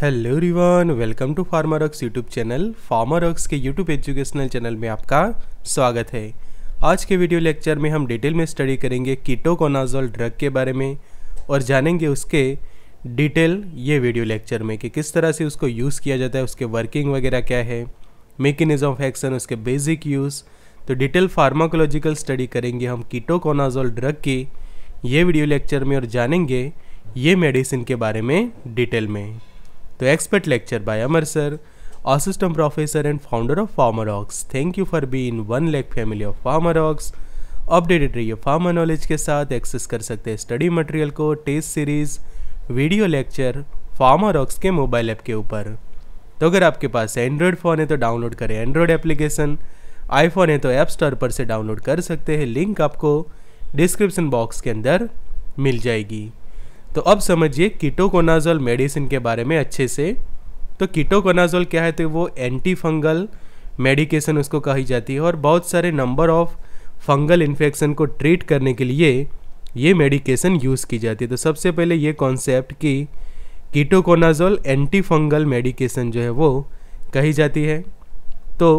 hello everyone welcome to Pharma Rocks YouTube channel Pharma Rocks के YouTube educational channel में आपका स्वागत है आज के वीडियो लेक्चर में हम डिटेल में स्टडी करेंगे कीटोकोनाजोल ड्रग के बारे में और जानेंगे उसके डिटेल ये वीडियो लेक्चर में कि किस तरह से उसको यूज़ किया जाता है उसके वर्किंग वगैरह क्या है मेकनिज़म ऑफ एक्शन उसके बेसिक यूज़ तो डिटेल फार्माकोलॉजिकल स्टडी करेंगे हम कीटोकोनाजोल ड्रग की ये वीडियो लेक्चर में और जानेंगे ये मेडिसिन के बारे में डिटेल में तो bye Amar sir assistant professor and founder of Pharma Ox thank you for be in one lakh family of Pharma Ox updated रहिए फार्मा नॉलेज के साथ एक्सेस कर सकते हैं स्टडी मटेरियल को test series video lecture Pharma Ox के mobile app के ऊपर तो अगर आपके पास एंड्रॉयड फ़ोन है तो डाउनलोड करें एंड्रॉयड एप्लीकेशन आईफोन है तो ऐप स्टोर पर से डाउनलोड कर सकते हैं लिंक आपको डिस्क्रिप्शन बॉक्स के अंदर मिल जाएगी तो अब समझिए कीटोकोनाजोल मेडिसिन के बारे में अच्छे से तो कीटोकोनाजोल क्या है तो वो एंटी फंगल मेडिकेशन उसको कही जाती है और बहुत सारे नंबर ऑफ फंगल इन्फेक्शन को ट्रीट करने के लिए ये मेडिकेशन यूज़ की जाती है तो सबसे पहले ये कॉन्सेप्ट कि कीटोकोनाजोल एंटी फंगल मेडिकेशन जो है वो कही जाती है तो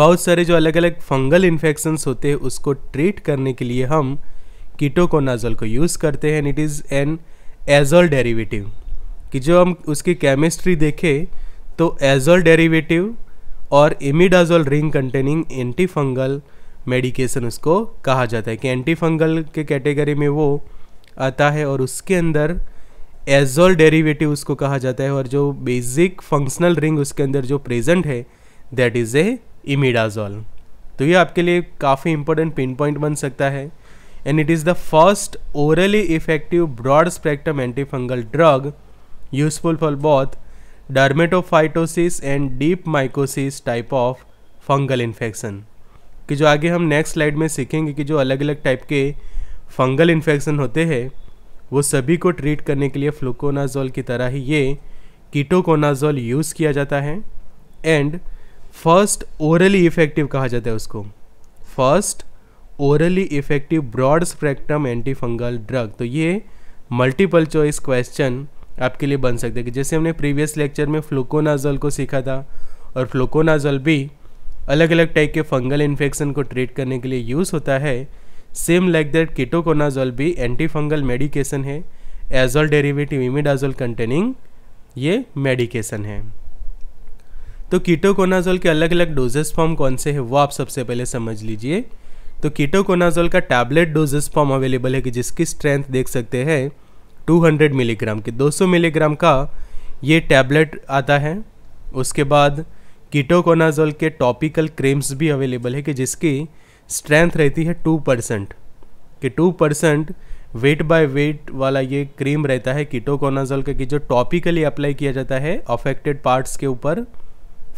बहुत सारे जो अलग अलग फंगल इन्फेक्शंस होते हैं उसको ट्रीट करने के लिए हम कीटोकोनाजल को यूज़ करते हैं it is an azole derivative कि जो हम उसकी केमिस्ट्री देखें तो एजल डेरिवेटिव और imidazole ring containing anti fungal medication उसको कहा जाता है कि एंटी फंगल के कैटेगरी में वो आता है और उसके अंदर एजोल डेरिवेटिव उसको कहा जाता है और जो बेसिक फंक्शनल रिंग उसके अंदर जो प्रेजेंट है दैट इज़ ए इमिडाजोल तो ये आपके लिए काफ़ी इंपॉर्टेंट पिन पॉइंट बन सकता है and it is the first orally effective broad spectrum antifungal drug useful for both dermatophytosis and deep mycosis type of fungal infection कि जो आगे हम नेक्स्ट स्लाइड में सीखेंगे कि जो अलग अलग टाइप के फंगल इन्फेक्शन होते हैं वो सभी को ट्रीट करने के लिए फ्लूकोनाजोल की तरह ही ये कीटोकोनाजोल यूज़ किया जाता है एंड फर्स्ट ओरली इफेक्टिव कहा जाता है उसको first orally effective broad spectrum antifungal drug तो ये मल्टीपल चॉइस क्वेश्चन आपके लिए बन सकते हैं जैसे हमने प्रीवियस लेक्चर में फ्लूकोनाजल को सीखा था और फ्लूकोनाजल भी अलग अलग टाइप के फंगल इन्फेक्शन को ट्रीट करने के लिए यूज़ होता है सेम लाइक दैट कीटोकोनाजोल भी एंटी फंगल मेडिकेशन है एजोल डेरिवेटिव इमिडाजोल कंटेनिंग ये मेडिकेशन है तो कीटोकोनाजोल के अलग अलग डोजेस फॉर्म कौन से हैं वो आप सबसे पहले समझ लीजिए तो कीटोकोनाजोल का टैबलेट डोजेस फॉर्म अवेलेबल है कि जिसकी स्ट्रेंथ देख सकते हैं 200 मिलीग्राम की 200 मिलीग्राम का ये टैबलेट आता है उसके बाद कीटोकोनाजोल के टॉपिकल क्रीम्स भी अवेलेबल है कि जिसकी स्ट्रेंथ रहती है टू परसेंट कि two percent weight by weight वाला ये क्रीम रहता है कीटोकोनाजोल का कि जो टॉपिकली अप्लाई किया जाता है अफेक्टेड पार्ट्स के ऊपर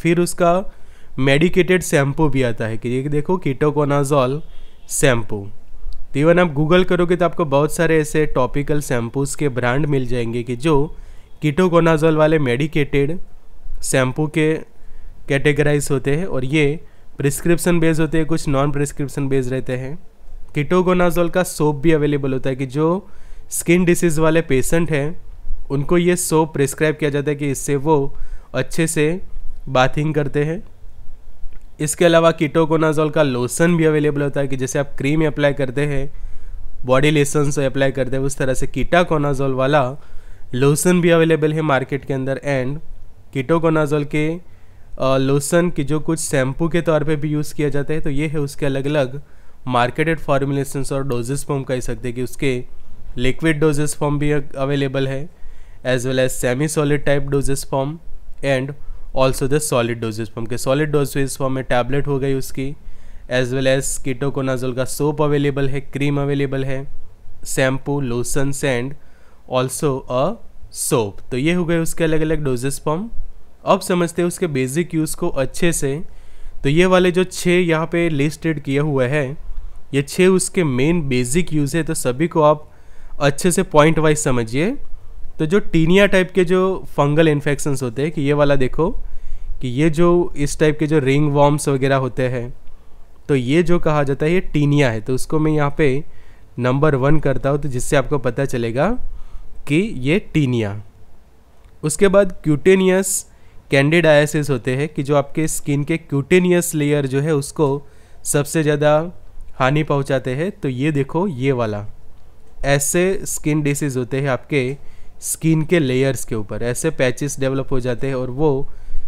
फिर उसका मेडिकेटेड शैम्पू भी आता है कि ये देखो कीटोकोनाजोल शैम्पू तो इवन आप गूगल करोगे तो आपको बहुत सारे ऐसे टॉपिकल शैम्पूस के ब्रांड मिल जाएंगे कि जो कीटोकोनाजोल वाले मेडिकेटेड शैम्पू के कैटेगराइज होते हैं और ये प्रिस्क्रिप्शन बेस्ड होते हैं कुछ नॉन प्रिस्क्रिप्शन बेस्ड रहते हैं कीटोगोनाजोल का सोप भी अवेलेबल होता है कि जो स्किन डिसीज़ वाले पेशेंट हैं उनको ये सोप प्रिस्क्राइब किया जाता है कि इससे वो अच्छे से बाथिंग करते हैं इसके अलावा कीटोकोनाजोल का लोशन भी अवेलेबल होता है कि जैसे आप क्रीम अप्लाई करते हैं बॉडी लेसन से अप्लाई करते हैं उस तरह से कीटाकोनाजोल वाला लोशन भी अवेलेबल है मार्केट के अंदर एंड कीटोकोनाजोल के लोशन की जो कुछ शैम्पू के तौर पे भी यूज़ किया जाता है तो ये है उसके अलग अलग मार्केटेड फार्मूलेशंस और डोजेस फॉर्म कह सकते हैं कि उसके लिक्विड डोजेस फॉर्म भी अवेलेबल है as well as semi solid type dosage form and also the solid dosage form के सॉलिड डोजेज फॉर्म में टैबलेट हो गई उसकी एज वेल एज कीटोकोनाजोल का सोप अवेलेबल है क्रीम अवेलेबल है shampoo lotions and also a soap तो ये हो गए उसके अलग अलग डोजेस फॉर्म अब समझते हैं उसके बेसिक यूज़ को अच्छे से तो ये वाले जो छः यहाँ पे लिस्टेड किया हुआ है ये छः उसके मेन बेसिक यूज़ है तो सभी को आप अच्छे से पॉइंट वाइज समझिए तो जो टीनिया टाइप के जो फंगल इन्फेक्शंस होते हैं कि ये वाला देखो कि ये जो इस टाइप के जो रिंग वॉर्म्स वगैरह होते हैं तो ये जो कहा जाता है ये टीनिया है तो उसको मैं यहाँ पे नंबर वन करता हूँ तो जिससे आपको पता चलेगा कि ये टीनिया उसके बाद क्यूटेनियस कैंडिडाइसिस होते हैं कि जो आपके स्किन के क्यूटेनियस लेयर जो है उसको सबसे ज़्यादा हानि पहुँचाते हैं तो ये देखो ये वाला ऐसे स्किन डिसीज़ होते हैं आपके स्किन के लेयर्स के ऊपर ऐसे पैचेस डेवलप हो जाते हैं और वो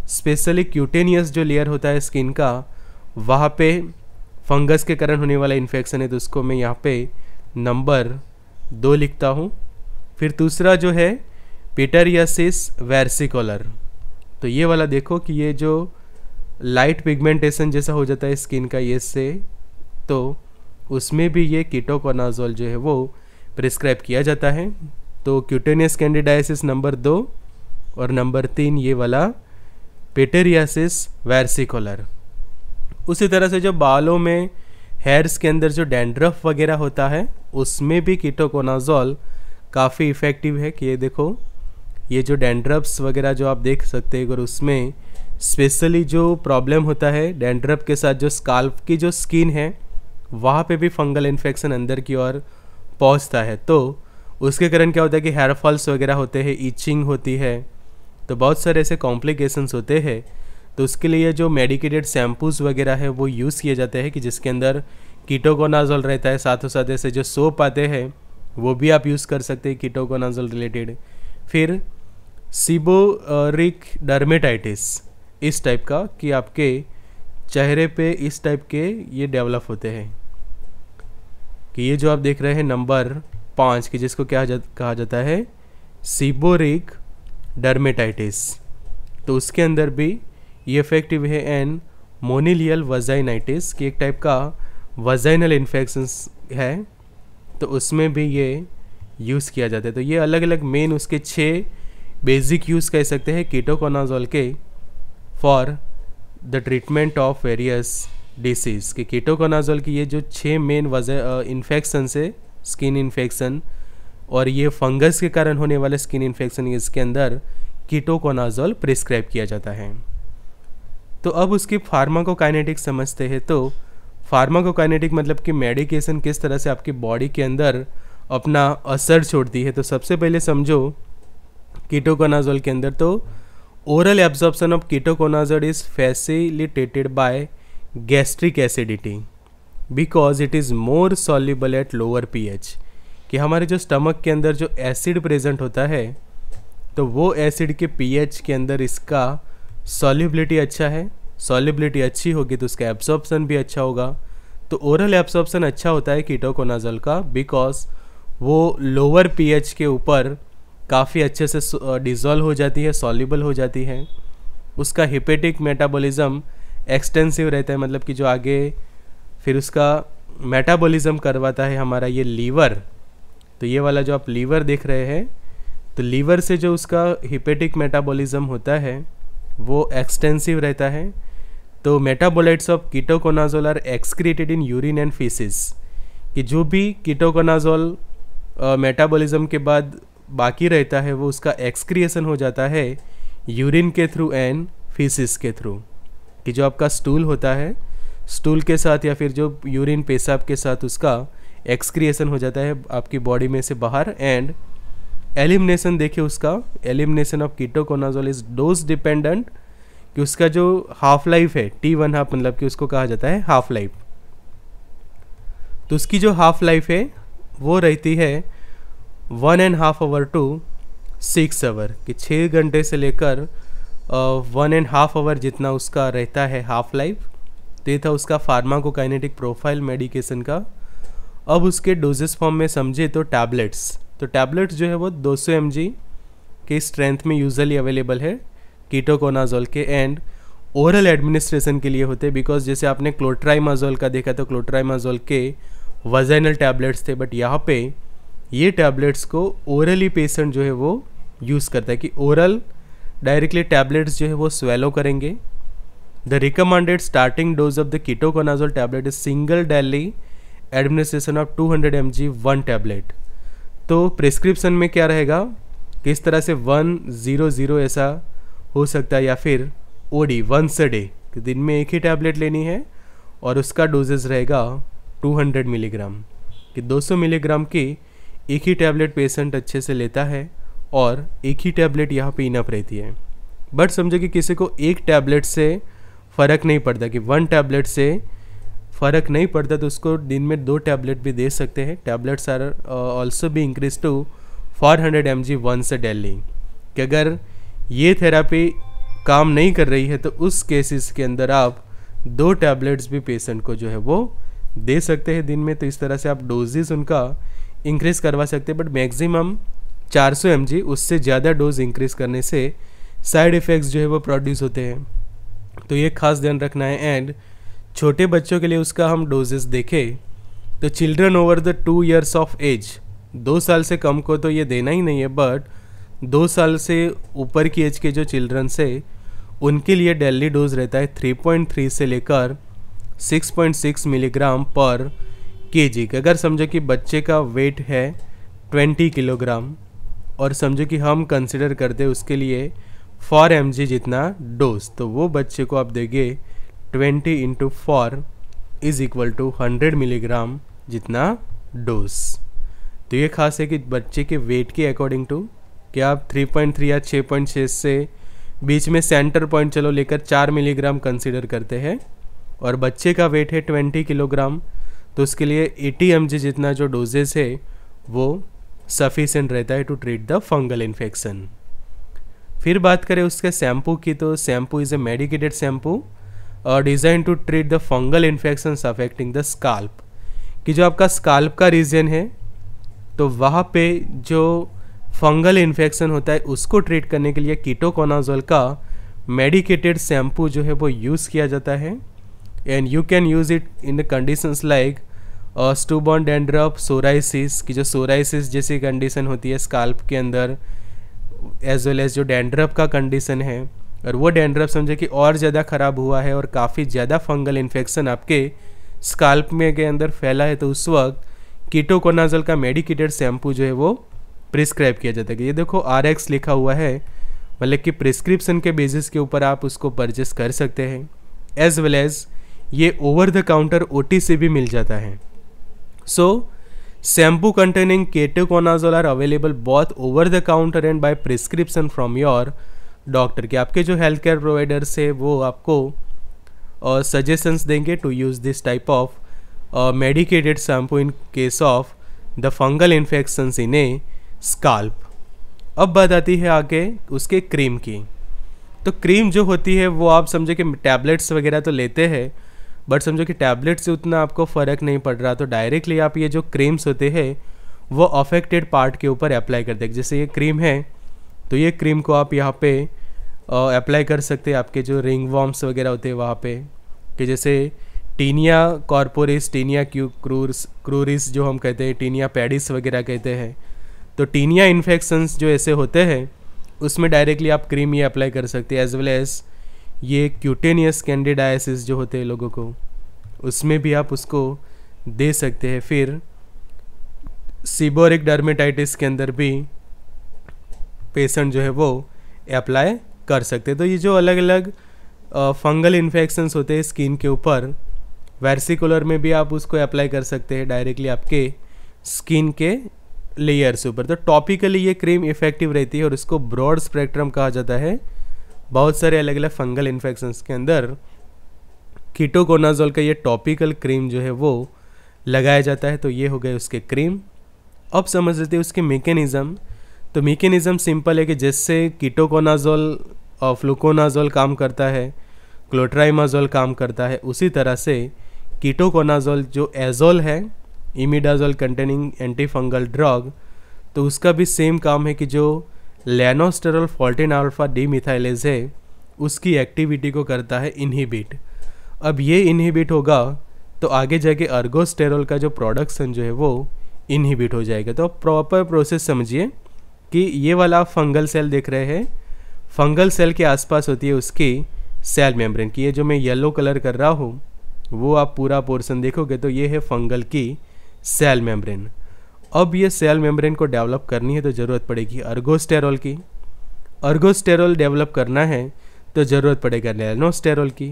स्पेशली क्यूटेनियस जो लेयर होता है स्किन का वहाँ पे फंगस के कारण होने वाला इन्फेक्शन है तो उसको मैं यहाँ पे नंबर दो लिखता हूँ फिर दूसरा जो है पिटरियासिस वैरसिकोलर तो ये वाला देखो कि ये जो लाइट पिगमेंटेशन जैसा हो जाता है स्किन का ये से तो उसमें भी ये कीटोकोनाजोल जो है वो प्रिस्क्राइब किया जाता है तो क्यूटेनियस कैंडिडाइसिस नंबर दो और नंबर तीन ये वाला पेटेरियासिस वैरसिकोलर उसी तरह से जो बालों में हेयर्स के अंदर जो डैंड्रफ वगैरह होता है उसमें भी कीटोकोनाजोल काफ़ी इफ़ेक्टिव है कि ये देखो ये जो डैंड्रफ्स वगैरह जो आप देख सकते हैं और उसमें स्पेशली जो प्रॉब्लम होता है डैंड्रफ के साथ जो स्काल्फ की जो स्किन है वहाँ पे भी फंगल इन्फेक्शन अंदर की ओर पहुँचता है तो उसके कारण क्या होता है कि हेयर फॉल्स वगैरह होते हैं ईचिंग होती है तो बहुत सारे ऐसे कॉम्प्लिकेशंस होते हैं तो उसके लिए जो मेडिकेटेड शैम्पूज़ वगैरह है वो यूज़ किए जाते हैं कि जिसके अंदर कीटोकोनाजोल रहता है साथ साथ ऐसे जो सोप आते हैं वो भी आप यूज़ कर सकते हैं कीटोकोनाजोल रिलेटेड फिर सीबोरिक डर्मेटाइटिस इस टाइप का कि आपके चेहरे पे इस टाइप के ये डेवलप होते हैं कि ये जो आप देख रहे हैं नंबर पाँच की जिसको क्या जा, कहा जाता है सीबोरिक डर्मेटाइटिस तो उसके अंदर भी ये इफेक्टिव है एन मोनिलियल वजाइनाइटिस की एक टाइप का वजाइनल इन्फेक्शन है तो उसमें भी ये यूज़ किया जाता है तो ये अलग अलग मेन उसके छः बेसिक यूज़ कह सकते हैं कीटोकोनाजोल के for the treatment of various disease कि कीटोकोनाजोल की ये जो छः मेन वजह इन्फेक्शन से स्किन इन्फेक्शन और ये फंगस के कारण होने वाले स्किन इन्फेक्शन इसके अंदर कीटोकोनाजोल प्रिस्क्राइब किया जाता है तो अब उसकी फार्माकोकाइनेटिक समझते हैं तो फार्माकोकाइनेटिक मतलब कि मेडिकेशन किस तरह से आपकी बॉडी के अंदर अपना असर छोड़ती है तो सबसे पहले समझो कीटोकोनाजोल के अंदर तो oral absorption of ketoconazole is facilitated by gastric acidity because it is more soluble at lower P कि हमारे जो स्टमक के अंदर जो एसिड प्रेजेंट होता है तो वो एसिड के पी के अंदर इसका सॉल्यूबिलिटी अच्छा है सॉल्यूबिलिटी अच्छी होगी तो उसका एब्सॉर्प्शन भी अच्छा होगा तो ओरल एब्सॉर्प्शन अच्छा होता है कीटोकोनाजल का बिकॉज वो लोअर पी के ऊपर काफ़ी अच्छे से डिजॉल्व हो जाती है सॉल्यूबल हो जाती है उसका हिपेटिक मेटाबॉलिज्म एक्सटेंसिव रहता है मतलब कि जो आगे फिर उसका मेटाबॉलिज्म करवाता है हमारा ये लीवर तो ये वाला जो आप लीवर देख रहे हैं तो लीवर से जो उसका हिपेटिक मेटाबॉलिज्म होता है वो एक्सटेंसिव रहता है तो metabolites of ketoconazole are excreted in urine and faeces कि जो भी कीटोकोनाजोल मेटाबॉलिज्म के बाद बाकी रहता है वो उसका एक्सक्रिएशन हो जाता है यूरिन के थ्रू एंड फीसिस के थ्रू कि जो आपका स्टूल होता है स्टूल के साथ या फिर जो यूरिन पेशाब के साथ उसका एक्सक्रिएशन हो जाता है आपकी बॉडी में से बाहर एंड एलिमिनेशन देखिए उसका elimination of ketoconazole is dose dependent कि उसका जो हाफ लाइफ है टी वन हाफ मतलब कि उसको कहा जाता है हाफ लाइफ तो उसकी जो हाफ लाइफ है वो रहती है one and half hour to six hour कि छः घंटे से लेकर वन एंड हाफ आवर जितना उसका रहता है हाफ लाइफ तो ये था उसका फार्माकोकाइनेटिक प्रोफाइल मेडिकेशन का अब उसके डोजेस फॉर्म में समझे तो टैबलेट्स तो टैबलेट्स जो है वो 200 सौ के स्ट्रेंथ में यूजली अवेलेबल है कीटोकोनाजोल के एंड ओरल एडमिनिस्ट्रेशन के लिए होते बिकॉज जैसे आपने क्लोट्राइमाजोल का देखा तो क्लोट्राइमाजोल के वजाइनल टैबलेट्स थे बट यहाँ पे ये टैबलेट्स को ओरली पेशेंट जो है वो यूज़ करता है कि ओरल डायरेक्टली टैबलेट्स जो है वो स्वेलो करेंगे The recommended starting dose of the ketoconazole tablet is single daily administration of 200 mg one tablet तो प्रिस्क्रिप्शन में क्या रहेगा किस तरह से वन ज़ीरो ज़ीरो ऐसा हो सकता है या फिर O D once a day दिन में एक ही टैबलेट लेनी है और उसका डोजेज रहेगा 200 मिलीग्राम कि 200 मिलीग्राम की एक ही टैबलेट पेशेंट अच्छे से लेता है और एक ही टैबलेट यहाँ पे इनफ रहती है बट समझो कि किसी को एक टैबलेट से फ़र्क नहीं पड़ता कि वन टैबलेट से फ़र्क नहीं पड़ता तो उसको दिन में दो टैबलेट भी दे सकते हैं टैबलेट्स आर ऑल्सो भी increase to 400 hundred M G once daily कि अगर ये थेरापी काम नहीं कर रही है तो उस केसेस के अंदर आप दो टैबलेट्स भी पेशेंट को जो है वो दे सकते हैं दिन में तो इस तरह से आप डोजेज उनका इंक्रीज़ करवा सकते हैं बट मैक्सिमम 400 सौ उससे ज़्यादा डोज इंक्रीज़ करने से साइड इफ़ेक्ट्स जो है वो प्रोड्यूस होते हैं तो ये खास ध्यान रखना है एंड छोटे बच्चों के लिए उसका हम डोजेस देखें तो children over the two years of age दो साल से कम को तो ये देना ही नहीं है बट दो साल से ऊपर की एज के जो चिल्ड्रन से उनके लिए डेली डोज रहता है 3.3 से लेकर 6.6 मिलीग्राम पर के जी अगर समझो कि बच्चे का वेट है 20 किलोग्राम और समझो कि हम कंसिडर करते उसके लिए फोर एम जितना डोज तो वो बच्चे को आप देंगे twenty into four is equal to hundred milligram जितना डोज तो ये खास है कि बच्चे के वेट के अकॉर्डिंग टू कि आप थ्री पॉइंट थ्री या छः पॉइंट छः से बीच में सेंटर पॉइंट चलो लेकर चार मिलीग्राम कंसिडर करते हैं और बच्चे का वेट है ट्वेंटी किलोग्राम तो उसके लिए एटी एम जितना जो डोजेस है वो सफिशेंट रहता है to treat the fungal infection फिर बात करें उसके शैम्पू की तो shampoo is a medicated shampoo और design to treat the fungal infection affecting the scalp कि जो आपका स्काल्प का रीजन है तो वहाँ पे जो फंगल इन्फेक्शन होता है उसको ट्रीट करने के लिए कीटोकोनाजोल का मेडिकेटेड शैम्पू जो है वो यूज़ किया जाता है and you can use it in the conditions like stubborn dandruff psoriasis की जो सोराइसिस जैसी कंडीशन होती है स्काल्प के अंदर एज वेल एज जो डैंड्रफ का कंडीशन है और वो डैंड्रफ समझे कि और ज़्यादा ख़राब हुआ है और काफ़ी ज़्यादा फंगल इन्फेक्शन आपके स्काल्प में के अंदर फैला है तो उस वक्त कीटोकोनाजल का मेडिकेटेड शैम्पू जो है वो प्रिस्क्राइब किया जाता है ये देखो आर लिखा हुआ है मतलब कि प्रिस्क्रिप्शन के बेसिस के ऊपर आप उसको परचेस कर सकते हैं एज वेल एज ये ओवर द काउंटर ओ भी मिल जाता है so so, shampoo containing ketoconazole are available both over the counter and by prescription from your doctor के आपके जो हेल्थ केयर प्रोवाइडर्स है वो आपको सजेशंस देंगे to use this type of medicated shampoo in case of the fungal infections in a scalp अब बात आती है आगे उसके क्रीम की तो क्रीम जो होती है वो आप समझे कि टैबलेट्स वगैरह तो लेते हैं बट समझो कि टैबलेट से उतना आपको फ़र्क नहीं पड़ रहा तो डायरेक्टली आप ये जो क्रीम्स होते हैं वो अफेक्टेड पार्ट के ऊपर अप्लाई कर दे जैसे ये क्रीम है तो ये क्रीम को आप यहाँ पे अप्लाई कर सकते हैं आपके जो रिंग वॉम्स वगैरह होते हैं वहाँ पे कि जैसे टीनिया कॉर्पोरिस टीनिया क्यू क्रूरस क्रूरिस जो हम कहते हैं टीनिया पैडिस वगैरह कहते हैं तो टीनिया इन्फेक्शंस जो ऐसे होते हैं उसमें डायरेक्टली आप क्रीम ये अप्लाई कर सकते हैं एज वेल एज़ ये क्यूटेनियस कैंडिडाइसिस जो होते हैं लोगों को उसमें भी आप उसको दे सकते हैं फिर सीबोरिक डर्मेटाइटिस के अंदर भी पेशेंट जो है वो अप्लाई कर सकते हैं तो ये जो अलग अलग फंगल इन्फेक्शंस होते हैं स्किन के ऊपर वैरसिकुलर में भी आप उसको अप्लाई कर सकते हैं डायरेक्टली आपके स्किन के लेयर्स ऊपर तो टॉपिकली ये क्रीम इफेक्टिव रहती है और इसको ब्रॉड स्पेक्ट्रम कहा जाता है बहुत सारे अलग अलग फंगल इन्फेक्शन के अंदर कीटोकोनाजोल का ये टॉपिकल क्रीम जो है वो लगाया जाता है तो ये हो गए उसके क्रीम अब समझ लेते हैं उसके मेकेनिज़म तो मेकेनिज़म सिंपल है कि जिससे कीटोकोनाजोल और फ्लूकोनाजोल काम करता है क्लोट्राइमाजोल काम करता है उसी तरह से कीटोकोनाजोल जो एजोल है इमिडाजोल कंटेनिंग एंटीफंगल ड्रग तो उसका भी सेम काम है कि जो lanosterol fourteen alpha demethylase है उसकी एक्टिविटी को करता है इनहिबिट अब ये इनहिबिट होगा तो आगे जाके अर्गोस्टेरोल का जो प्रोडक्शन जो है वो इनहिबिट हो जाएगा तो प्रॉपर प्रोसेस समझिए कि ये वाला आप फंगल सेल देख रहे हैं फंगल सेल के आसपास होती है उसकी सेल मेम्ब्रेन की ये जो मैं येलो कलर कर रहा हूँ वो आप पूरा पोर्शन देखोगे तो ये है फंगल की सेल मेम्ब्रेन अब ये सेल मेम्ब्रेन को डेवलप करनी है तो ज़रूरत पड़ेगी अर्गोस्टेरॉल की अर्गोस्टेरॉल डेवलप करना है तो ज़रूरत पड़ेगा लेनोस्टेरॉल की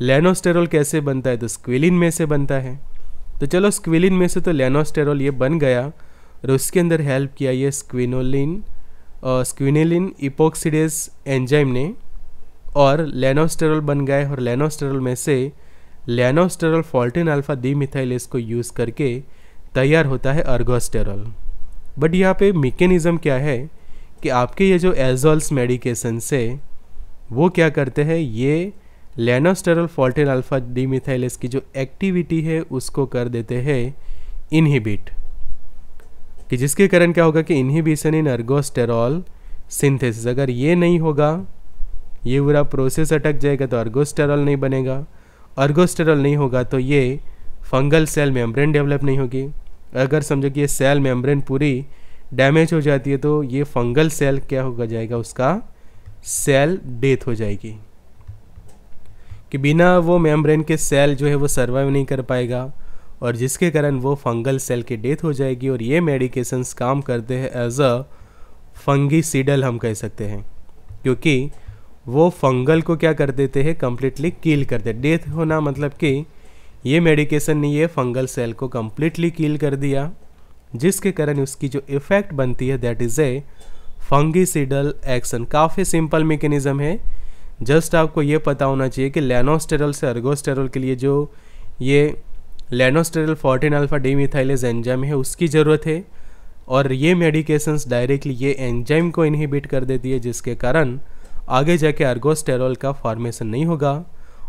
लेनोस्टेरॉल कैसे बनता है तो स्क्विलिन में से बनता है तो चलो स्क्विलिन में से तो लेनोस्टेरॉल ये बन गया और उसके अंदर हेल्प किया ये स्क्विनोलिन स्क्विनेलिन इपोक्सीडेस एंजाइम ने और लेनोस्टेरॉल बन गए और लेनोस्टेरॉल में से lanosterol fourteen alpha demethyl इसको यूज़ करके तैयार होता है अर्गोस्टेरॉल बट यहाँ पे मेकेनिज़म क्या है कि आपके ये जो एजोल्स मेडिकेशन से वो क्या करते हैं ये लेनोस्टेरल फॉल्टेन अल्फा डी की जो एक्टिविटी है उसको कर देते हैं इनहिबिट कि जिसके कारण क्या होगा कि इनहिबिशन इन अर्गोस्टेरॉल सिंथेसिस अगर ये नहीं होगा ये पूरा प्रोसेस अटक जाएगा तो अर्गोस्टेरॉल नहीं बनेगा अर्गोस्टेरॉल नहीं होगा तो ये फंगल सेल मेम्ब्रेन डेवलप नहीं होगी अगर समझो कि ये सेल मेम्ब्रेन पूरी डैमेज हो जाती है तो ये फंगल सेल क्या होगा जाएगा उसका सेल डेथ हो जाएगी कि बिना वो मेम्ब्रेन के सेल जो है वो सर्वाइव नहीं कर पाएगा और जिसके कारण वो फंगल सेल की डेथ हो जाएगी और ये मेडिकेशंस काम करते हैं एज अ फंगी सीडल हम कह सकते हैं क्योंकि वो फंगल को क्या कर देते हैं कम्प्लीटली किल करते डेथ होना मतलब कि ये मेडिकेशन ने ये फंगल सेल को कम्प्लीटली कील कर दिया जिसके कारण उसकी जो इफ़ेक्ट बनती है that is a fungicidal action काफ़ी सिंपल मेकेनिज़्म है जस्ट आपको ये पता होना चाहिए कि लेनोस्टेरल से अर्गोस्टेरल के लिए जो ये lanosterol fourteen alpha demethylase enzyme है उसकी ज़रूरत है और ये मेडिकेशंस डायरेक्टली ये एंजाइम को इनहिबिट कर देती है जिसके कारण आगे जाके अर्गोस्टेरल का फॉर्मेशन नहीं होगा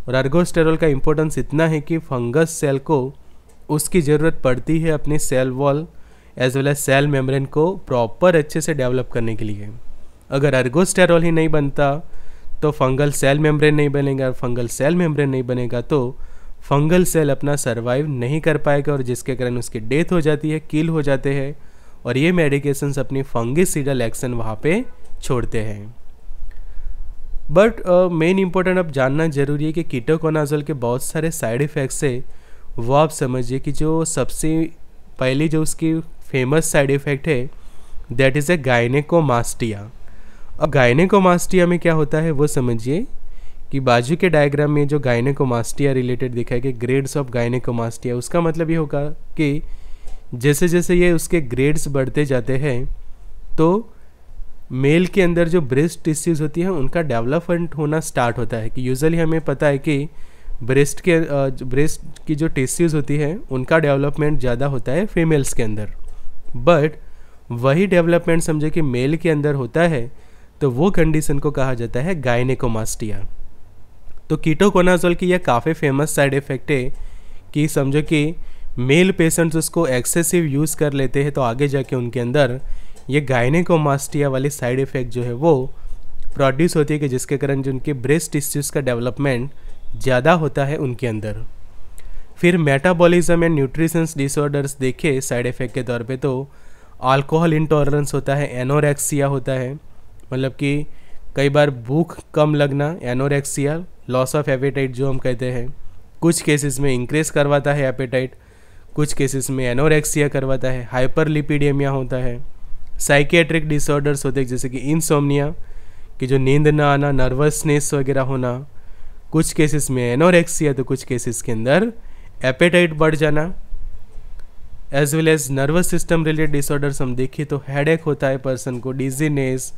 और अर्गोस्टेरॉल का इम्पोर्टेंस इतना है कि फंगस सेल को उसकी ज़रूरत पड़ती है अपनी cell wall as well as cell membrane को प्रॉपर अच्छे से डेवलप करने के लिए अगर अर्गोस्टेरॉल ही नहीं बनता तो फंगल सेल मेम्ब्रेन नहीं बनेगा फंगल सेल मेम्ब्रेन नहीं बनेगा तो फंगल सेल अपना सर्वाइव नहीं कर पाएगा और जिसके कारण उसकी डेथ हो जाती है किल हो जाते हैं और ये मेडिकेशंस अपनी सीडल एक्शन वहाँ पे छोड़ते हैं बट मेन इम्पोर्टेंट अब जानना जरूरी है कि कीटोकोनाजल के बहुत सारे साइड इफ़ेक्ट्स है वो आप समझिए कि जो सबसे पहले जो उसकी फेमस साइड इफ़ेक्ट है दैट इज़ ए गायनेकोमास्टिया अब गायनेकोमास्टिया में क्या होता है वो समझिए कि बाजू के डायग्राम में जो गायनेकोमास्टिया रिलेटेड दिखा है कि ग्रेड्स ऑफ गायनेकोमास्टिया उसका मतलब ये होगा कि जैसे जैसे ये उसके ग्रेड्स बढ़ते जाते हैं तो मेल के अंदर जो ब्रेस्ट टिश्यूज़ होती है उनका डेवलपमेंट होना स्टार्ट होता है कि यूजली हमें पता है कि ब्रेस्ट के ब्रेस्ट की जो टिश्यूज़ होती है उनका डेवलपमेंट ज़्यादा होता है फीमेल्स के अंदर बट वही डेवलपमेंट समझे कि मेल के अंदर होता है तो वो कंडीशन को कहा जाता है गायनेकोमास्टिया तो कीटोकोनाजोल की यह काफ़ी फेमस साइड इफ़ेक्ट है कि समझो कि मेल पेशेंट्स उसको एक्सेसिव यूज़ कर लेते हैं तो आगे जाके उनके अंदर ये गायनेकोमास्टिया वाली साइड इफ़ेक्ट जो है वो प्रोड्यूस होती है कि जिसके कारण जो उनके ब्रेस्ट टिश्यूज़ का डेवलपमेंट ज़्यादा होता है उनके अंदर फिर मेटाबॉलिज्म एंड न्यूट्रिशंस डिसऑर्डर्स देखे साइड इफ़ेक्ट के तौर पे तो अल्कोहल इंटॉलरेंस होता है एनोरेक्सिया होता है मतलब कि कई बार भूख कम लगना एनोरेक्सिया लॉस ऑफ एपेटाइट जो हम कहते हैं कुछ केसेस में इंक्रीज करवाता है एपेटाइट कुछ केसेस में एनोरेक्सिया करवाता है हाइपरलिपिडेमिया होता है साइकेट्रिक डिसऑर्डर्स होते हैं जैसे कि इंसोमनिया कि जो नींद ना आना नर्वसनेस वगैरह होना कुछ केसेस में एनोरेक्सिया तो कुछ केसेस के अंदर एपेटाइट बढ़ जाना as well as nervous system related disorders हम देखिए तो हेड होता है पर्सन को डिजीनेस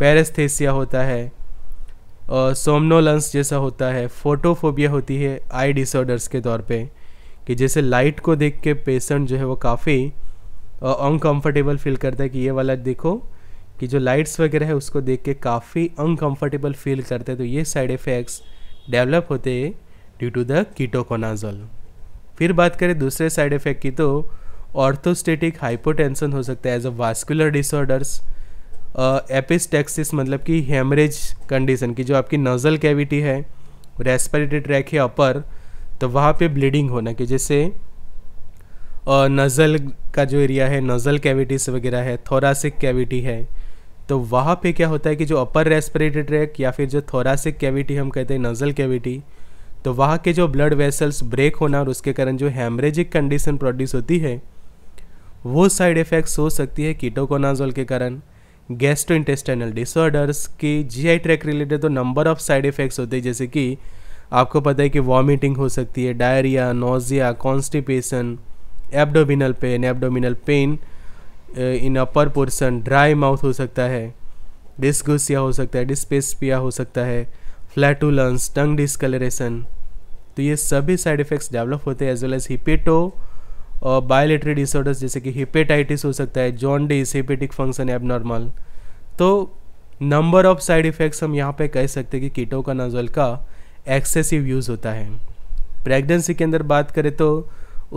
पैरस्थेसिया होता है और सोमनोलेंस जैसा होता है फोटोफोबिया होती है आई डिसऑर्डर्स के तौर पे कि जैसे लाइट को देख के पेशेंट जो है वो काफ़ी अनकम्फर्टेबल फील करता है कि ये वाला देखो कि जो लाइट्स वगैरह है उसको देख के काफ़ी अनकम्फर्टेबल फील करते हैं तो ये साइड इफ़ेक्ट्स डेवलप होते हैं ड्यू टू द कीटोकोनाजोल फिर बात करें दूसरे साइड इफ़ेक्ट की तो ऑर्थोस्टेटिक हाइपोटेंशन हो सकता है as a vascular disorders epistaxis मतलब कि हेमरेज कंडीशन की जो आपकी नज़ल कैविटी है रेस्पिरेटरी ट्रैक है अपर तो वहाँ पे ब्लीडिंग होना कि जैसे नज़ल का जो एरिया है नज़ल कैविटीज़ वगैरह है थोरासिक कैविटी है तो वहाँ पे क्या होता है कि जो अपर रेस्पिरेटरी ट्रैक या फिर जो थोरासिक कैविटी हम कहते हैं नज़ल कैविटी तो वहाँ के जो ब्लड वेसल्स ब्रेक होना और उसके कारण जो हेमरेजिक कंडीशन प्रोड्यूस होती है वो साइड इफ़ेक्ट्स हो सकती है कीटोकोनाजोल के कारण गैस्ट्रो इंटेस्टाइनल डिसऑर्डर्स की जी आई ट्रैक रिलेटेड तो नंबर ऑफ साइड इफ़ेक्ट्स होते हैं जैसे कि आपको पता है कि वॉमिटिंग हो सकती है diarrhoea nausea constipation abdominal pain abdominal pain in upper portion dry mouth हो सकता है डिस्गुसिया हो सकता है डिस्पेसपिया हो सकता है फ्लैटुलंस टंग डिस्कलरेशन तो ये सभी साइड इफ़ेक्ट्स डेवलप होते हैं एज वेल एज हिपेटो और बायोलेटरी डिसऑर्डर्स जैसे कि हिपेटाइटिस हो सकता है जॉन्डिस हिपेटिक फंक्शन एबनॉर्मल तो नंबर ऑफ साइड इफ़ेक्ट्स हम यहाँ पे कह सकते हैं कि कीटो का नजल का एक्सेसिव यूज़ होता है प्रेगनेंसी के अंदर बात करें तो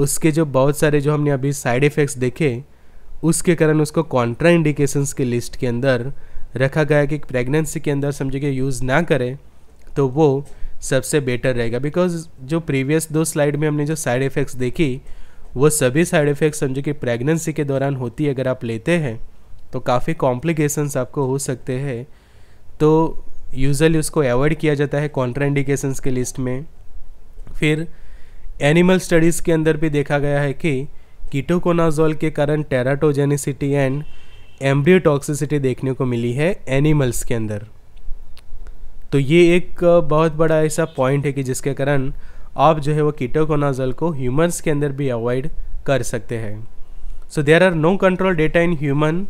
उसके जो बहुत सारे जो हमने अभी साइड इफ़ेक्ट्स देखे उसके कारण उसको कॉन्ट्रा इंडिकेशंस के लिस्ट के अंदर रखा गया कि प्रेगनेंसी के अंदर समझे कि यूज़ ना करें तो वो सबसे बेटर रहेगा बिकॉज जो प्रीवियस दो स्लाइड में हमने जो साइड इफ़ेक्ट्स देखी वो सभी साइड इफ़ेक्ट्स समझो कि प्रेगनेंसी के दौरान होती है अगर आप लेते हैं तो काफ़ी कॉम्प्लिकेशंस आपको हो सकते हैं तो यूजली उसको अवॉइड किया जाता है कॉन्ट्रा के लिस्ट में फिर एनिमल स्टडीज़ के अंदर भी देखा गया है कि कीटोकोनाजोल के कारण टेराटोजेनिसिटी एंड एम्ब्रियोटॉक्सिसिटी देखने को मिली है एनिमल्स के अंदर तो ये एक बहुत बड़ा ऐसा पॉइंट है कि जिसके कारण आप जो है वो कीटोकोनाजल को ह्यूमन्स के अंदर भी अवॉइड कर सकते हैं so there are no control data in human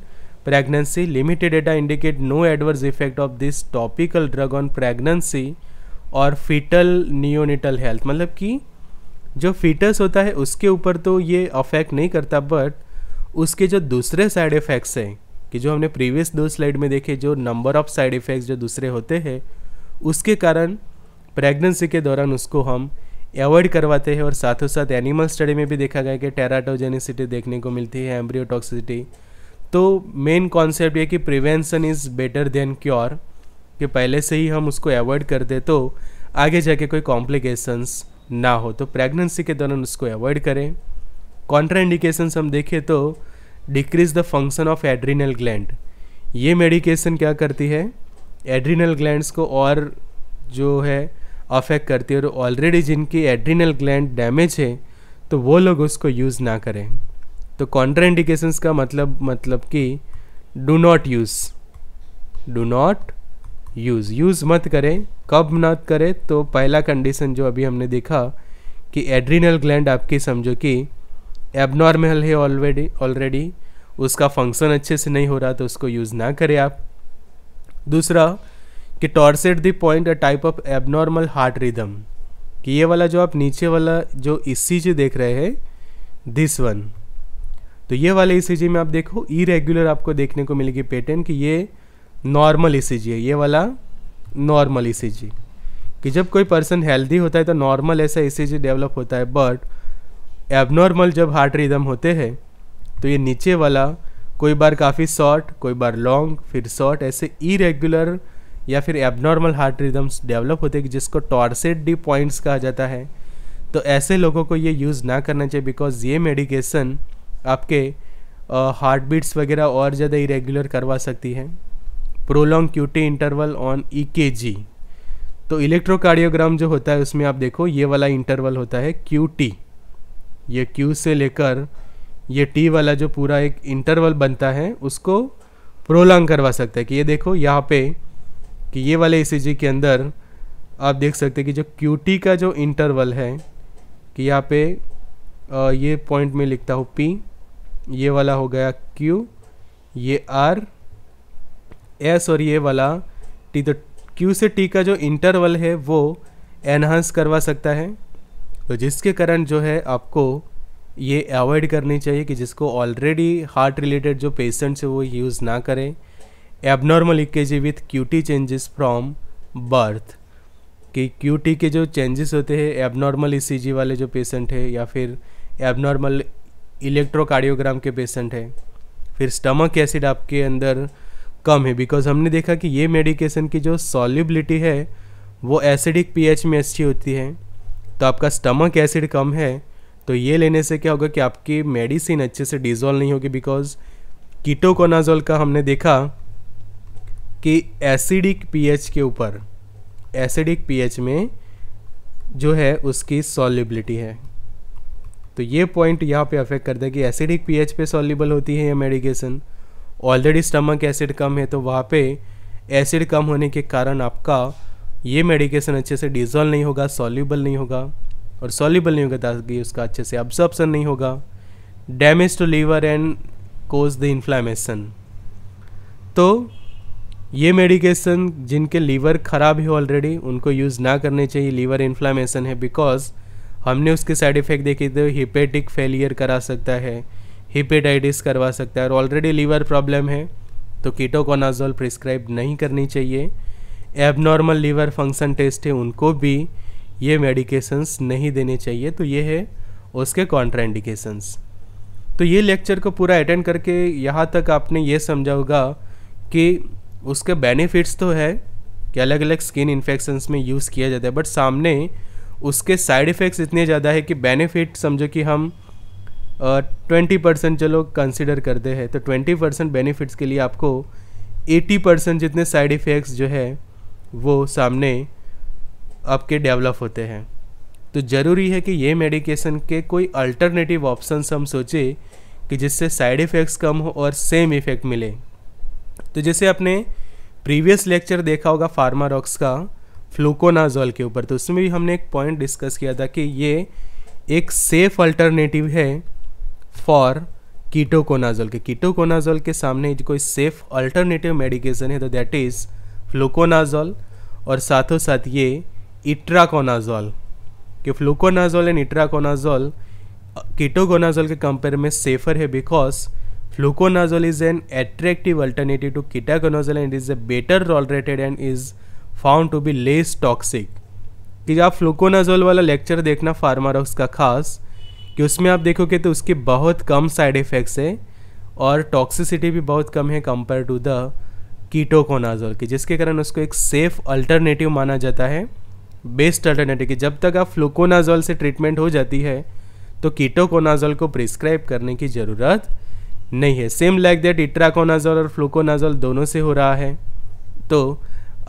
pregnancy limited data indicate no adverse effect of this topical drug on pregnancy और फीटल नियोनिटल हेल्थ मतलब कि जो फीटस होता है उसके ऊपर तो ये अफेक्ट नहीं करता बट उसके जो दूसरे साइड इफ़ेक्ट्स हैं कि जो हमने प्रीवियस दो स्लाइड में देखे जो नंबर ऑफ साइड इफ़ेक्ट्स जो दूसरे होते हैं उसके कारण प्रेगनेंसी के दौरान उसको हम अवॉइड करवाते हैं और साथों साथ एनिमल स्टडी में भी देखा गया कि टेराटोजेनिसिटी देखने को मिलती है एम्ब्रियोटॉक्सिसिटी तो मेन कॉन्सेप्ट ये कि prevention is better than cure कि पहले से ही हम उसको अवॉइड कर दे तो आगे जाके कोई कॉम्प्लिकेशंस ना हो तो प्रेगनेंसी के दौरान उसको अवॉइड करें कॉन्ट्राइंडिकेशंस हम देखें तो decrease the function of adrenal gland ये मेडिकेशन क्या करती है एड्रीनल ग्लैंड्स को और जो है अफेक्ट करती है और ऑलरेडी जिनकी एड्रीनल ग्लैंड डैमेज है तो वो लोग उसको यूज़ ना करें तो कॉन्ट्राइंडिकेशंस का मतलब मतलब कि do not use do not use use मत करें कब मत करें तो पहला कंडीशन जो अभी हमने देखा कि एड्रीनल ग्लैंड आपकी समझो कि एबनॉर्मल है ऑलरेडी ऑलरेडी उसका फंक्शन अच्छे से नहीं हो रहा तो उसको यूज़ ना करें आप दूसरा कि torsades de pointes a type of abnormal heart rhythm कि ये वाला जो आप नीचे वाला जो चीज e देख रहे हैं दिस वन तो ये वाले ई e में आप देखो इरेगुलर आपको देखने को मिलेगी पेटर्न कि ये नॉर्मल ई e है ये वाला नॉर्मल ई e कि जब कोई पर्सन हेल्दी होता है तो नॉर्मल ऐसा ई e डेवलप होता है बट एबनॉर्मल जब हार्ट रिदम होते हैं तो ये नीचे वाला कोई बार काफ़ी शॉर्ट कोई बार लॉन्ग फिर शॉर्ट ऐसे इरेगुलर या फिर एबनॉर्मल हार्ट रिदम्स डेवलप होते हैं जिसको टॉर्सेट डी पॉइंट्स कहा जाता है तो ऐसे लोगों को ये यूज़ ना करना चाहिए बिकॉज ये मेडिकेशन आपके हार्ट बीट्स वगैरह और ज़्यादा इरेगुलर करवा सकती है prolong QT interval on E तो इलेक्ट्रोकार्डियोग्राम जो होता है उसमें आप देखो ये वाला इंटरवल होता है क्यू टी ये क्यू से लेकर ये टी वाला जो पूरा एक इंटरवल बनता है उसको प्रोलॉन्ग करवा सकते हैं कि ये देखो यहाँ पे कि ये वाले ए e के अंदर आप देख सकते हैं कि जो क्यू टी का जो इंटरवल है कि यहाँ पे ये पॉइंट में लिखता हूँ पी ये वाला हो गया क्यू ये आर एस और ये वाला टी तो क्यू से टी का जो इंटरवल है वो एनहांस करवा सकता है तो जिसके कारण जो है आपको ये अवॉइड करनी चाहिए कि जिसको ऑलरेडी हार्ट रिलेटेड जो पेशेंट्स है वो यूज़ ना करें abnormal G with Q T changes from birth कि क्यू टी के जो चेंजेस होते हैं एबनॉर्मल ई सी जी वाले जो पेशेंट है या फिर एबनॉर्मल इलेक्ट्रोकार्डियोग्राम के पेशेंट है फिर स्टमक एसिड आपके अंदर कम है बिकॉज हमने देखा कि ये मेडिकेशन की जो सॉल्यूबिलिटी है वो एसिडिक पीएच में अच्छी होती है तो आपका स्टमक एसिड कम है तो ये लेने से क्या होगा कि आपकी मेडिसिन अच्छे से डिजोल्व नहीं होगी बिकॉज कीटोकोनाजोल का हमने देखा कि एसिडिक पीएच के ऊपर एसिडिक पीएच में जो है उसकी सॉल्युबिलिटी है तो ये पॉइंट यहाँ पे अफेक्ट करता है कि एसिडिक पीएच पे सॉल्यूबल होती है ये मेडिकेशन ऑलरेडी स्टमक एसिड कम है तो वहाँ पे एसिड कम होने के कारण आपका ये मेडिकेशन अच्छे से डिजॉल्व नहीं होगा सॉल्यूबल नहीं होगा और सॉल्यूबल नहीं होगा ताकि उसका अच्छे से अब्जॉर्बसन नहीं होगा damage to liver and cause the inflammation तो ये मेडिकेशन जिनके लीवर ख़राब है ऑलरेडी उनको यूज़ ना करने चाहिए लीवर इन्फ्लामेशन है बिकॉज हमने उसके साइड इफ़ेक्ट देखे तो हिपेटिक फेलियर करा सकता है हिपेटाइटिस करवा सकता है और ऑलरेडी लीवर प्रॉब्लम है तो कीटोकोनाजोल प्रिस्क्राइब नहीं करनी चाहिए एबनॉर्मल लीवर फंक्शन टेस्ट है उनको भी ये मेडिकेशंस नहीं देने चाहिए तो ये है उसके कॉन्ट्राइंडिकेशंस तो ये लेक्चर को पूरा अटेंड करके यहाँ तक आपने ये समझा होगा कि उसके बेनिफिट्स तो है कि अलग अलग स्किन इन्फेक्शंस में यूज़ किया जाता है बट सामने उसके साइड इफ़ेक्ट्स इतने ज़्यादा है कि बेनिफिट समझो कि हम ट्वेंटी परसेंट चलो कंसिडर करते हैं तो ट्वेंटी परसेंट बेनिफिट्स के लिए आपको एटी परसेंट जितने साइड इफ़ेक्ट्स जो है वो सामने आपके डेवलप होते हैं तो ज़रूरी है कि ये मेडिकेशन के कोई अल्टरनेटिव ऑप्शन हम सोचें कि जिससे साइड इफ़ेक्ट्स कम हो और सेम इफ़ेक्ट मिले तो जैसे आपने प्रीवियस लेक्चर देखा होगा फार्मारॉक्स का फ्लूकोनाजोल के ऊपर तो उसमें भी हमने एक पॉइंट डिस्कस किया था कि ये एक सेफ़ अल्टरनेटिव है फॉर कीटोकोनाजोल के कीटोकोनाजोल के सामने कोई सेफ अल्टरनेटिव मेडिकेशन है तो दैट इज़ फ्लूकोनाजोल और साथों साथ ये इट्राकोनाजोल कि फ्लूकोनाजोल एंड इट्राकोनाजोल कीटोकोनाजोल के कंपेयर में सेफर है because fluconazole is an attractive alternative to ketoconazole and is a better tolerated and is found to be less toxic कि आप फ्लूकोनाजोल वाला लेक्चर देखना फार्मारॉक्स का खास कि उसमें आप देखोगे तो उसके बहुत कम साइड इफ़ेक्ट्स है और टॉक्सिसिटी भी बहुत कम है कंपेयर टू द कीटोकोनाजोल की जिसके कारण उसको एक सेफ़ अल्टरनेटिव माना जाता है बेस्ट अल्टरनेटिव कि जब तक आप फ्लूकोनाजोल से ट्रीटमेंट हो जाती है तो कीटोकोनाजोल को प्रिस्क्राइब करने की ज़रूरत नहीं है सेम लाइक दैट इट्राकोनाजोल और फ्लूकोनाजोल दोनों से हो रहा है तो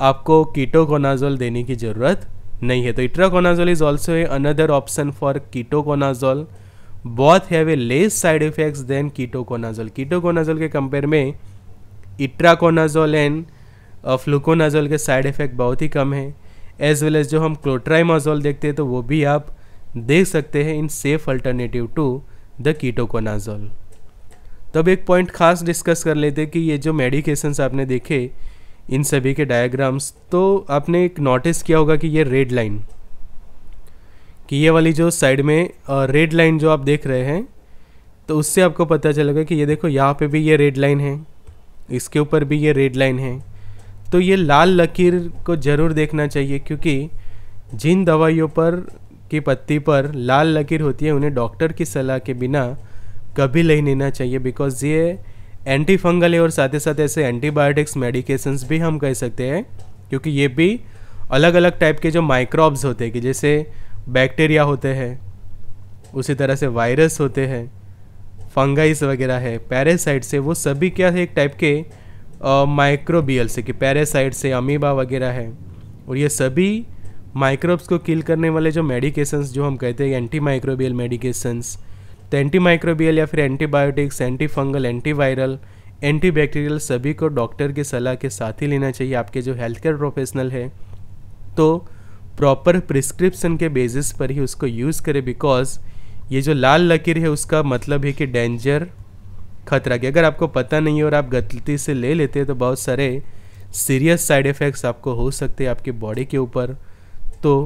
आपको कीटोकोनाजोल देने की ज़रूरत नहीं है तो itraconazole is also a another option for ketoconazole बहुत have a less side effects than ketoconazole ketoconazole के कंपेयर में इट्राकोनाजोल एंड फ्लूकोनाजोल के साइड इफेक्ट बहुत ही कम है एज वेल एज जो हम क्लोट्राइमाजोल देखते हैं तो वो भी आप देख सकते हैं इन safe alternative to the ketoconazole तब एक पॉइंट खास डिस्कस कर लेते हैं कि ये जो मेडिकेशंस आपने देखे इन सभी के डायग्राम्स तो आपने एक नोटिस किया होगा कि ये रेड लाइन कि ये वाली जो साइड में रेड लाइन जो आप देख रहे हैं तो उससे आपको पता चलेगा कि ये देखो यहाँ पे भी ये रेड लाइन है इसके ऊपर भी ये रेड लाइन है तो ये लाल लकीर को ज़रूर देखना चाहिए क्योंकि जिन दवाइयों पर की पत्ती पर लाल लकीर होती है उन्हें डॉक्टर की सलाह के बिना कभी नहीं लेना चाहिए बिकॉज़ ये एंटी फंगल है और साथ ही साथ ऐसे एंटीबायोटिक्स मेडिकेशंस भी हम कह सकते हैं क्योंकि ये भी अलग अलग टाइप के जो माइक्रोब्स होते हैं कि जैसे बैक्टीरिया होते हैं उसी तरह से वायरस होते हैं फंगाइस वगैरह है पैरासाइट्स है वो सभी क्या है एक टाइप के माइक्रोबियल्स है कि पैरासाइट्स है अमीबा वगैरह है और ये सभी माइक्रोब्स को किल करने वाले जो मेडिकेशंस जो हम कहते हैं एंटी माइक्रोबियल मेडिकेशंस तो एंटी माइक्रोबियल या फिर antibiotics antifungal antiviral antibacterial सभी को डॉक्टर की सलाह के साथ ही लेना चाहिए आपके जो हेल्थ केयर प्रोफेशनल है तो प्रॉपर प्रिस्क्रिप्शन के बेसिस पर ही उसको यूज़ करें बिकॉज ये जो लाल लकीर है उसका मतलब है कि डेंजर खतरा की अगर आपको पता नहीं है और आप गलती से ले लेते हैं तो बहुत सारे सीरियस साइड इफ़ेक्ट्स आपको हो सकते हैं आपकी बॉडी के ऊपर तो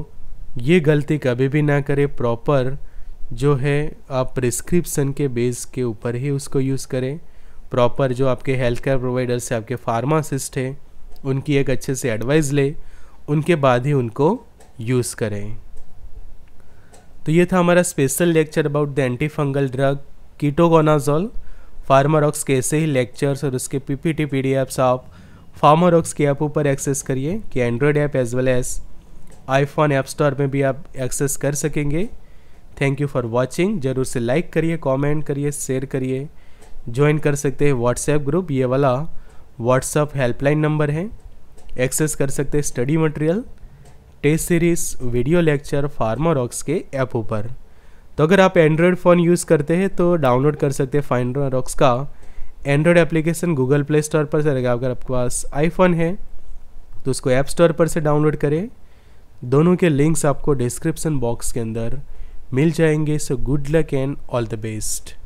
ये गलती कभी भी ना करें प्रॉपर जो है आप प्रिस्क्रिप्सन के बेस के ऊपर ही उसको यूज़ करें प्रॉपर जो आपके हेल्थ केयर प्रोवाइडर्स हैं आपके फार्मासिस्ट हैं उनकी एक अच्छे से एडवाइस ले उनके बाद ही उनको यूज़ करें तो ये था हमारा special lecture about the antifungal drug ketoconazole Pharmarox ऐसे ही लेक्चर्स और उसके P P T P D apps आप फार्मारॉक्स के ऐप ऊपर एक्सेस करिए कि Android app as well as iPhone app store में भी आप एक्सेस कर सकेंगे थैंक यू फॉर वॉचिंग ज़रूर से लाइक करिए कॉमेंट करिए शेयर करिए ज्वाइन कर सकते हैं व्हाट्सएप ग्रुप ये वाला व्हाट्सअप हेल्पलाइन नंबर है एक्सेस कर सकते हैं study material test series video lecture Pharmarox के ऐप ऊपर तो अगर आप एंड्रॉयड फ़ोन यूज़ करते हैं तो डाउनलोड कर सकते हैं फाइनरॉक्स का Android application Google Play Store पर से रहेगा अगर आपके पास आईफोन है तो उसको ऐप स्टोर पर से डाउनलोड करें दोनों के लिंक्स आपको डिस्क्रिप्सन बॉक्स के अंदर मिल जाएंगे so good luck and all the best